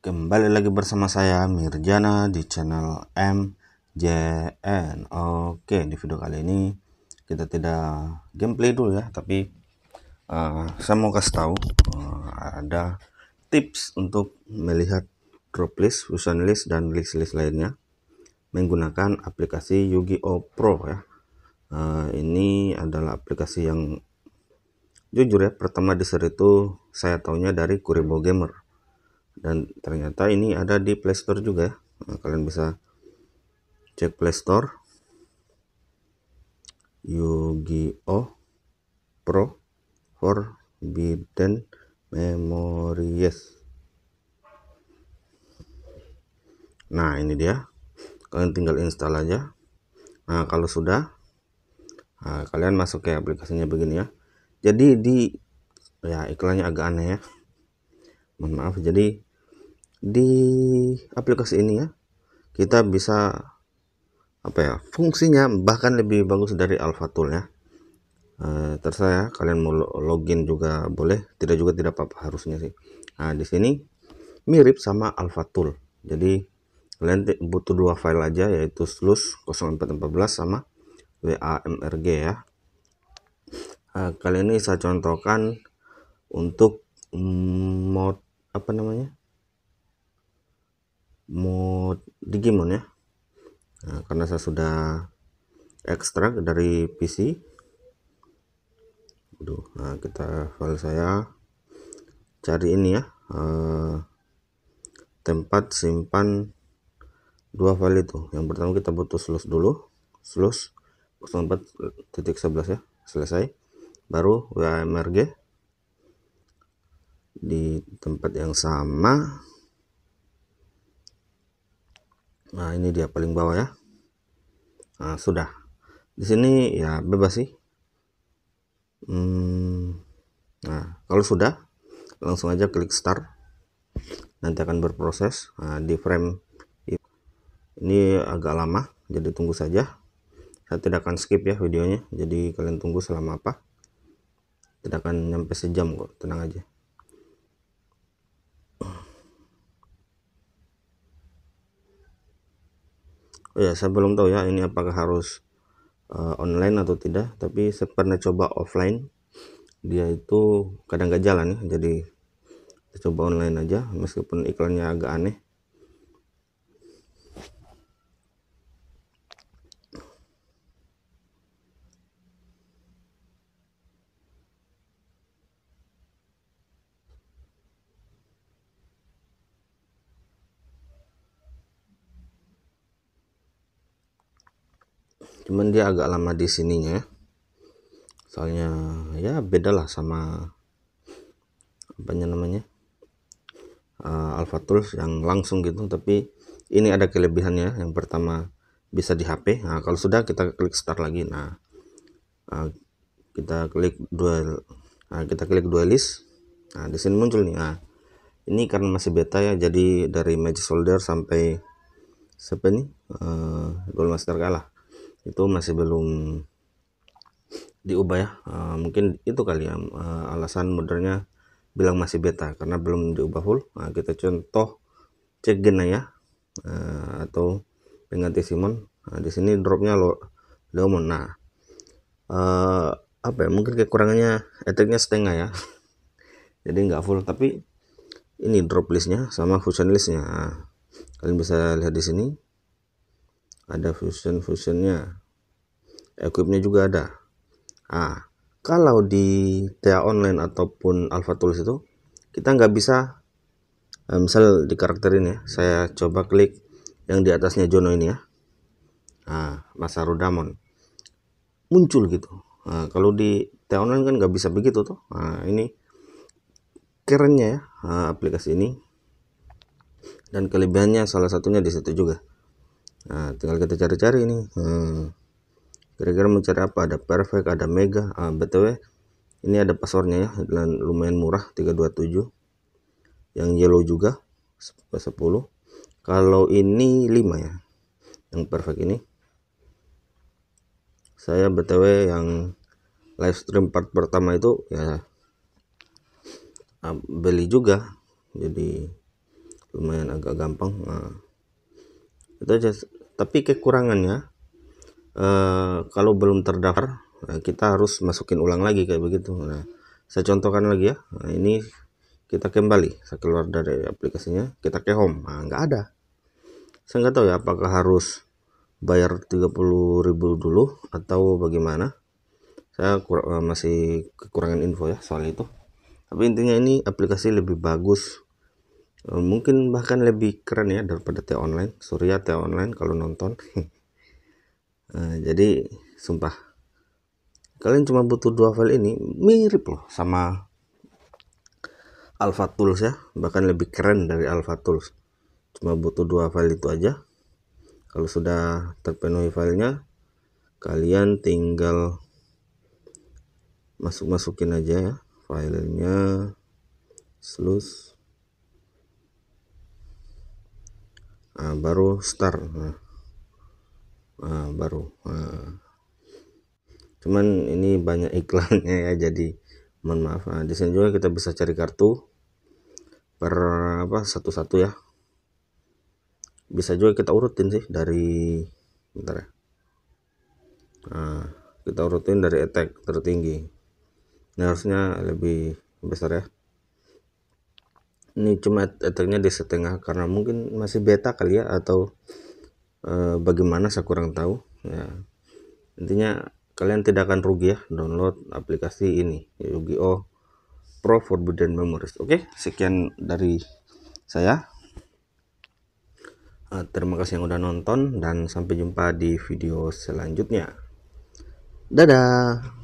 Kembali lagi bersama saya Mirjana di channel MJN. Oke, di video kali ini kita tidak gameplay dulu ya, tapi uh, saya mau kasih tahu uh, ada tips untuk melihat drop list, fusion list dan list-list lainnya menggunakan aplikasi Yu-Gi-Oh Pro ya. Uh, ini adalah aplikasi yang jujur ya pertama di itu saya taunya dari Kuribo Gamer dan ternyata ini ada di playstore juga ya nah, kalian bisa cek playstore Yu-Gi-Oh Pro Forbidden Memories nah ini dia kalian tinggal install aja nah kalau sudah nah, kalian masuk ke aplikasinya begini ya jadi di ya iklannya agak aneh ya mohon maaf jadi di aplikasi ini ya kita bisa apa ya fungsinya bahkan lebih bagus dari alpha tool ya e, eh, terserah ya kalian mau login juga boleh tidak juga tidak apa-apa harusnya sih nah di sini mirip sama alpha tool jadi kalian butuh dua file aja yaitu slus 0414 sama wamrg ya e, kali ini saya contohkan untuk hmm, apa namanya mode Digimon ya nah, karena saya sudah ekstrak dari PC Aduh, nah kita file saya cari ini ya eh, tempat simpan dua file itu yang pertama kita butuh slus dulu slus 04.11 ya selesai baru WMRG di tempat yang sama nah ini dia paling bawah ya nah, sudah di sini ya bebas sih hmm, nah kalau sudah langsung aja klik start nanti akan berproses nah, di frame ini agak lama jadi tunggu saja saya tidak akan skip ya videonya jadi kalian tunggu selama apa tidak akan nyampe sejam kok tenang aja oh ya saya belum tahu ya ini apakah harus uh, online atau tidak tapi saya pernah coba offline dia itu kadang gak jalan ya jadi saya coba online aja meskipun iklannya agak aneh cuman dia agak lama di sininya ya soalnya ya bedalah sama apa namanya uh, Alpha Tools yang langsung gitu tapi ini ada kelebihannya yang pertama bisa di HP nah kalau sudah kita klik start lagi nah uh, kita klik dual nah, kita klik dual nah di sini muncul nih nah ini karena masih beta ya jadi dari Magic solder sampai siapa nih uh, eh, Gold Master kalah itu masih belum diubah ya uh, mungkin itu kali ya uh, alasan modernnya bilang masih beta karena belum diubah full nah, kita contoh cek gena ya uh, eh, atau pengganti Simon nah, di sini dropnya lo Leomon nah uh, apa ya mungkin kekurangannya etiknya setengah ya jadi nggak full tapi ini drop listnya sama fusion listnya nah, kalian bisa lihat di sini ada fusion-fusionnya equipnya juga ada Ah, kalau di TA online ataupun Alpha Tools itu kita nggak bisa eh, misal di karakter ini ya saya coba klik yang di atasnya Jono ini ya nah, masa Rudamon muncul gitu nah, kalau di TA online kan nggak bisa begitu tuh nah, ini kerennya ya ah, aplikasi ini dan kelebihannya salah satunya di situ juga nah tinggal kita cari-cari ini kira hmm. kira-kira mencari apa ada perfect ada mega ah, btw ini ada passwordnya ya dan lumayan murah 327 yang yellow juga 10 kalau ini 5 ya yang perfect ini saya btw yang live stream part pertama itu ya ah, beli juga jadi lumayan agak gampang nah itu aja tapi kekurangannya e, kalau belum terdaftar eh, kita harus masukin ulang lagi kayak begitu nah, saya contohkan lagi ya nah, ini kita kembali saya keluar dari aplikasinya kita ke home nah, nggak ada saya nggak tahu ya apakah harus bayar 30.000 dulu atau bagaimana saya kur eh, masih kekurangan info ya soal itu tapi intinya ini aplikasi lebih bagus Eh, mungkin bahkan lebih keren ya daripada teh online surya teh online kalau nonton eh, jadi sumpah kalian cuma butuh dua file ini mirip loh sama Alpha Tools ya bahkan lebih keren dari Alpha Tools cuma butuh dua file itu aja kalau sudah terpenuhi filenya kalian tinggal masuk masukin aja ya filenya sluice nah, baru start nah, baru nah. cuman ini banyak iklannya ya jadi mohon maaf nah, di sini juga kita bisa cari kartu per apa satu-satu ya bisa juga kita urutin sih dari bentar ya nah, kita urutin dari attack tertinggi ini harusnya lebih besar ya ini cuma attacknya di setengah karena mungkin masih beta kali ya atau e, bagaimana saya kurang tahu ya intinya kalian tidak akan rugi ya download aplikasi ini Yu-Gi-Oh Pro Forbidden Memories oke sekian dari saya e, terima kasih yang udah nonton dan sampai jumpa di video selanjutnya dadah